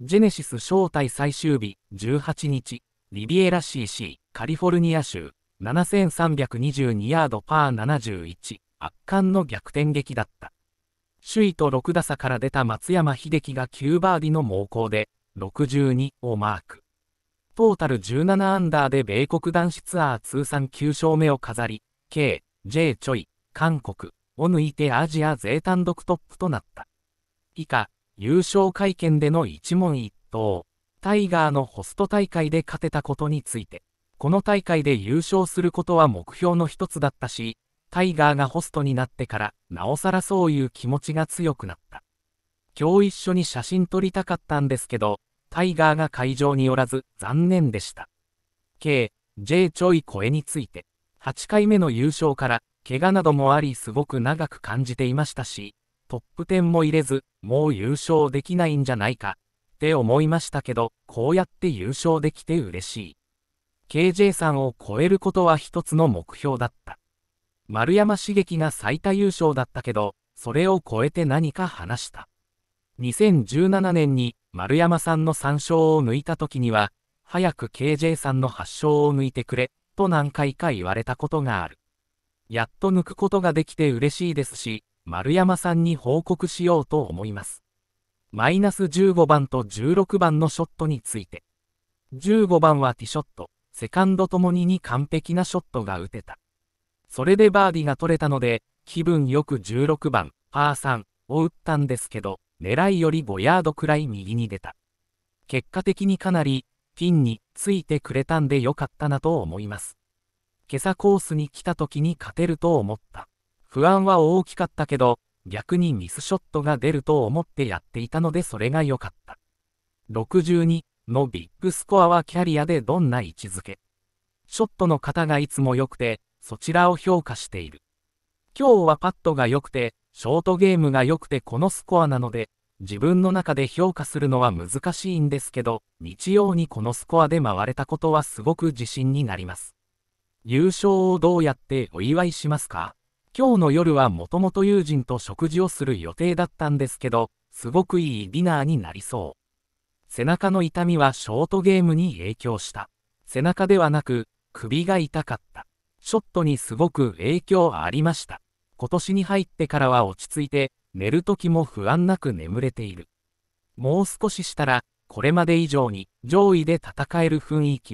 ジェネシス招待最終日18日、リビエラ CC カリフォルニア州7322ヤードパー71圧巻の逆転劇だった。首位と6打差から出た松山英樹が9バーディの猛攻で62をマーク。トータル17アンダーで米国男子ツアー通算9勝目を飾り、K、J チョイ、韓国を抜いてアジア税単独トップとなった。以下、優勝会見での一問一答、タイガーのホスト大会で勝てたことについて、この大会で優勝することは目標の一つだったし、タイガーがホストになってから、なおさらそういう気持ちが強くなった。今日一緒に写真撮りたかったんですけど、タイガーが会場におらず残念でした。K、J ちょい声について、8回目の優勝から、怪我などもありすごく長く感じていましたし、トップ10も入れず、もう優勝できないんじゃないか、って思いましたけど、こうやって優勝できて嬉しい。KJ さんを超えることは一つの目標だった。丸山茂樹が最多優勝だったけど、それを超えて何か話した。2017年に丸山さんの3勝を抜いた時には、早く KJ さんの8勝を抜いてくれ、と何回か言われたことがある。やっと抜くことができて嬉しいですし、丸山さんに報告しようと思います。マイナス15番と16番のショットについて。15番はティショット、セカンドともにに完璧なショットが打てた。それでバーディが取れたので、気分よく16番、パー3を打ったんですけど、狙いより5ヤードくらい右に出た。結果的にかなり、ピンについてくれたんでよかったなと思います。今朝コースに来た時に勝てると思った。不安は大きかったけど、逆にミスショットが出ると思ってやっていたのでそれが良かった。62のビッグスコアはキャリアでどんな位置づけショットの方がいつも良くて、そちらを評価している。今日はパットが良くて、ショートゲームが良くてこのスコアなので、自分の中で評価するのは難しいんですけど、日曜にこのスコアで回れたことはすごく自信になります。優勝をどうやってお祝いしますか今日の夜はもともと友人と食事をする予定だったんですけど、すごくいいディナーになりそう。背中の痛みはショートゲームに影響した。背中ではなく、首が痛かった。ショットにすごく影響ありました。今年に入ってからは落ち着いて、寝る時も不安なく眠れている。もう少ししたら、これまで以上に上位で戦える雰囲気。